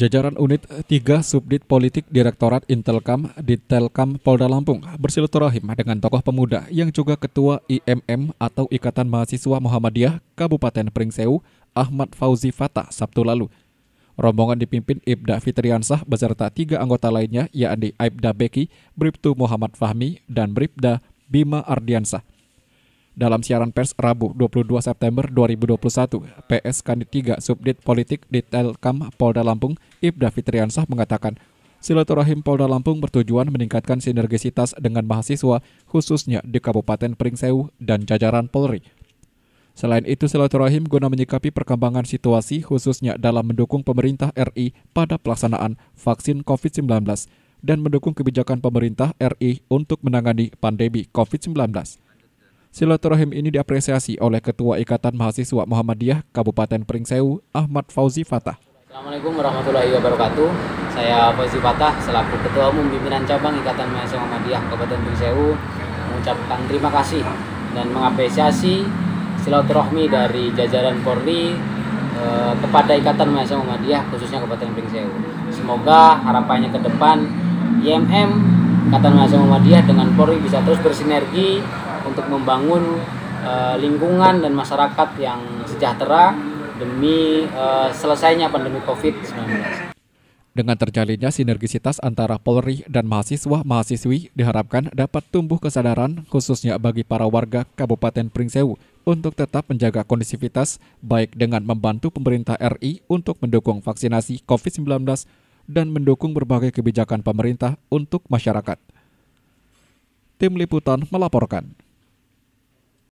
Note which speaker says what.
Speaker 1: Jajaran Unit 3 Subdit Politik Direktorat Intelkam di Telkam Polda Lampung bersilaturahim dengan tokoh pemuda yang juga Ketua IMM atau Ikatan Mahasiswa Muhammadiyah Kabupaten Pringsewu Ahmad Fauzi Fata Sabtu lalu. Rombongan dipimpin Ibda Fitriansah beserta tiga anggota lainnya yakni Aibda Beki, Bribtu Muhammad Fahmi, dan Bribda Bima Ardiansah dalam siaran pers Rabu 22 September 2021, PS Kanit 3 Subdit Politik di Telkam Polda Lampung, Ibda Fitriansah mengatakan, Silaturahim Polda Lampung bertujuan meningkatkan sinergisitas dengan mahasiswa, khususnya di Kabupaten Pringsewu dan jajaran Polri. Selain itu, silaturahim guna menyikapi perkembangan situasi khususnya dalam mendukung pemerintah RI pada pelaksanaan vaksin COVID-19 dan mendukung kebijakan pemerintah RI untuk menangani pandemi COVID-19. Silaturahim ini diapresiasi oleh Ketua Ikatan Mahasiswa Muhammadiyah Kabupaten Pringsewu, Ahmad Fauzi Fatah.
Speaker 2: Assalamualaikum warahmatullahi wabarakatuh. Saya Fauzi Fatah selaku Ketua Umum Pimpinan Cabang Ikatan Mahasiswa Muhammadiyah Kabupaten Pringsewu mengucapkan terima kasih dan mengapresiasi silaturahmi dari jajaran Polri eh, kepada Ikatan Mahasiswa Muhammadiyah khususnya Kabupaten Pringsewu. Semoga harapannya ke depan IMM Ikatan Mahasiswa Muhammadiyah dengan Polri bisa terus bersinergi untuk membangun uh, lingkungan dan masyarakat yang sejahtera demi uh, selesainya pandemi COVID-19.
Speaker 1: Dengan terjalinnya sinergisitas antara Polri dan mahasiswa-mahasiswi diharapkan dapat tumbuh kesadaran khususnya bagi para warga Kabupaten Pringsewu untuk tetap menjaga kondisivitas, baik dengan membantu pemerintah RI untuk mendukung vaksinasi COVID-19 dan mendukung berbagai kebijakan pemerintah untuk masyarakat. Tim Liputan melaporkan.